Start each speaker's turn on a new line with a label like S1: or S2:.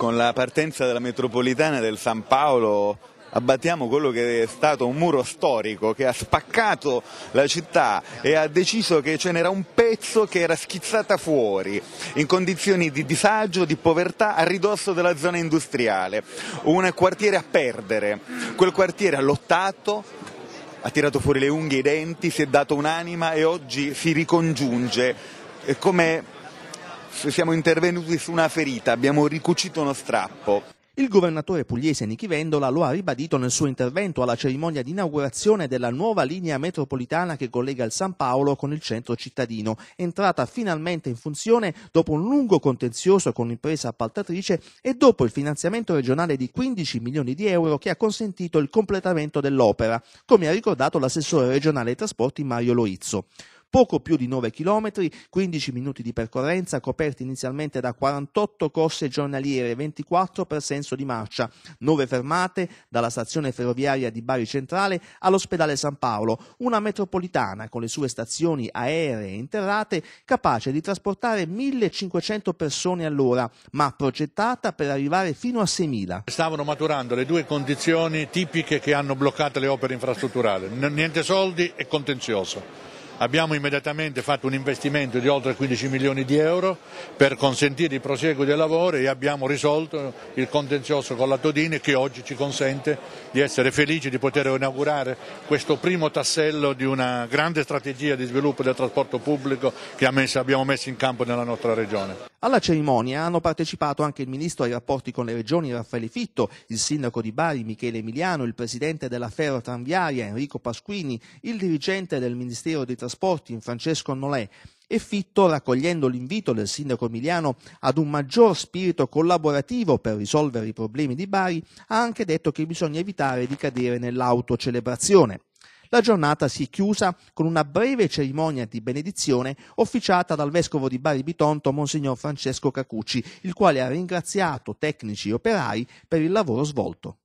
S1: con la partenza della metropolitana del San Paolo abbattiamo quello che è stato un muro storico che ha spaccato la città e ha deciso che ce n'era un pezzo che era schizzata fuori in condizioni di disagio, di povertà a ridosso della zona industriale, un quartiere a perdere, quel quartiere ha lottato, ha tirato fuori le unghie e i denti, si è dato un'anima e oggi si ricongiunge come siamo intervenuti su una ferita, abbiamo ricucito uno strappo.
S2: Il governatore pugliese Nichi Vendola lo ha ribadito nel suo intervento alla cerimonia di inaugurazione della nuova linea metropolitana che collega il San Paolo con il centro cittadino, entrata finalmente in funzione dopo un lungo contenzioso con l'impresa appaltatrice e dopo il finanziamento regionale di 15 milioni di euro che ha consentito il completamento dell'opera, come ha ricordato l'assessore regionale ai trasporti Mario Loizzo poco più di 9 km, 15 minuti di percorrenza coperti inizialmente da 48 corse giornaliere, 24 per senso di marcia, 9 fermate dalla stazione ferroviaria di Bari Centrale all'ospedale San Paolo, una metropolitana con le sue stazioni aeree interrate capace di trasportare 1500 persone all'ora, ma progettata per arrivare fino a 6000.
S3: Stavano maturando le due condizioni tipiche che hanno bloccato le opere infrastrutturali, niente soldi e contenzioso. Abbiamo immediatamente fatto un investimento di oltre 15 milioni di euro per consentire il proseguo dei lavori e abbiamo risolto il contenzioso con la Todini che oggi ci consente di essere felici di poter inaugurare questo primo tassello di una grande strategia di sviluppo del trasporto pubblico che abbiamo messo in campo nella nostra regione.
S2: Alla cerimonia hanno partecipato anche il ministro ai rapporti con le regioni Raffaele Fitto, il sindaco di Bari Michele Emiliano, il presidente della ferro tranviaria Enrico Pasquini, il dirigente del Ministero dei Trasporti Francesco Nolè e Fitto, raccogliendo l'invito del sindaco Emiliano ad un maggior spirito collaborativo per risolvere i problemi di Bari, ha anche detto che bisogna evitare di cadere nell'autocelebrazione. La giornata si è chiusa con una breve cerimonia di benedizione officiata dal vescovo di Bari Bitonto, Monsignor Francesco Cacucci, il quale ha ringraziato tecnici e operai per il lavoro svolto.